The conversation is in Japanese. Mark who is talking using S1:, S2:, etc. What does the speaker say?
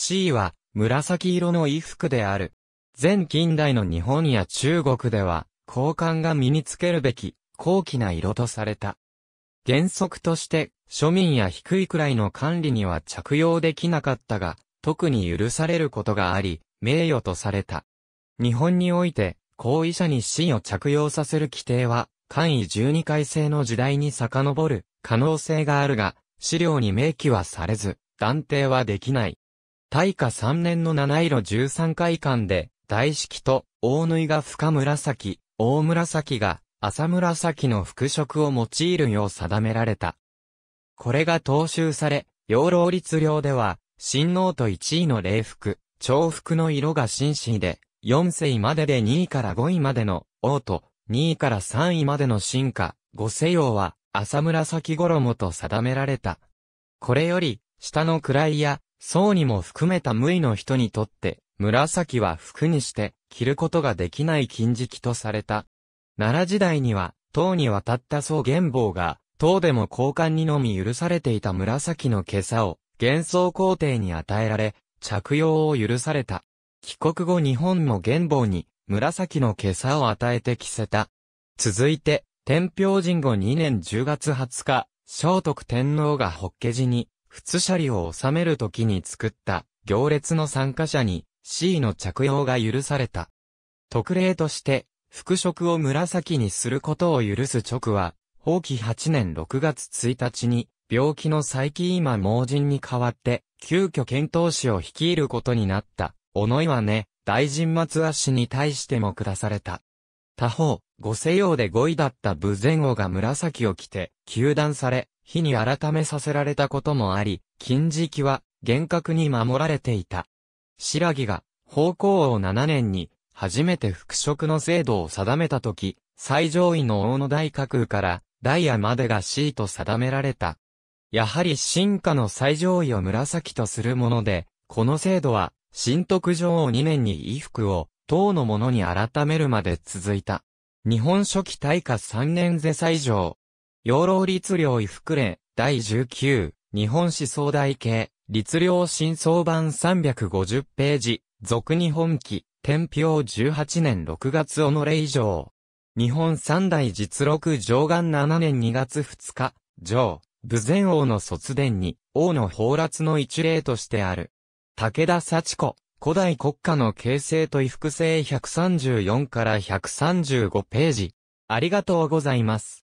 S1: C は紫色の衣服である。前近代の日本や中国では、高官が身につけるべき、高貴な色とされた。原則として、庶民や低いくらいの管理には着用できなかったが、特に許されることがあり、名誉とされた。日本において、後遺者に C を着用させる規定は、簡易十二回制の時代に遡る可能性があるが、資料に明記はされず、断定はできない。大化3年の七色13回間で、大式と大縫いが深紫、大紫が浅紫の服飾を用いるよう定められた。これが踏襲され、養老律令では、新王と1位の礼服、重服の色が紳士で、4世までで2位から5位までの王と、2位から3位までの進化、五世王は、浅紫衣と定められた。これより、下の位や、僧にも含めた無意の人にとって、紫は服にして着ることができない禁食とされた。奈良時代には、唐に渡った宋元宝が、唐でも交換にのみ許されていた紫の袈裟を、元想皇帝に与えられ、着用を許された。帰国後日本も元宝に、紫の袈裟を与えて着せた。続いて、天平神後2年10月20日、聖徳天皇が法華寺に、仏車両を収める時に作った行列の参加者に C の着用が許された。特例として、服飾を紫にすることを許す直は、法規8年6月1日に、病気の最近今盲人に代わって、急遽検討士を率いることになった、小野岩根、大臣松足氏に対しても下された。他方、ご西洋で5位だった武前王が紫を着て、休断され、日に改めさせられたこともあり、金期は厳格に守られていた。白木が、方向王7年に、初めて復職の制度を定めたとき、最上位の王の大架空から、ダイヤまでが C と定められた。やはり進化の最上位を紫とするもので、この制度は、新徳上王2年に衣服を、等のものに改めるまで続いた。日本初期大化3年是最上、養老律令衣服令、第19、日本思想大系、律令新総版350ページ、俗日本記、天平18年6月おのれ以上。日本三大実録上元7年2月2日、上、武前王の卒伝に、王の放落の一例としてある。武田幸子、古代国家の形成と衣服制134から135ページ。ありがとうございます。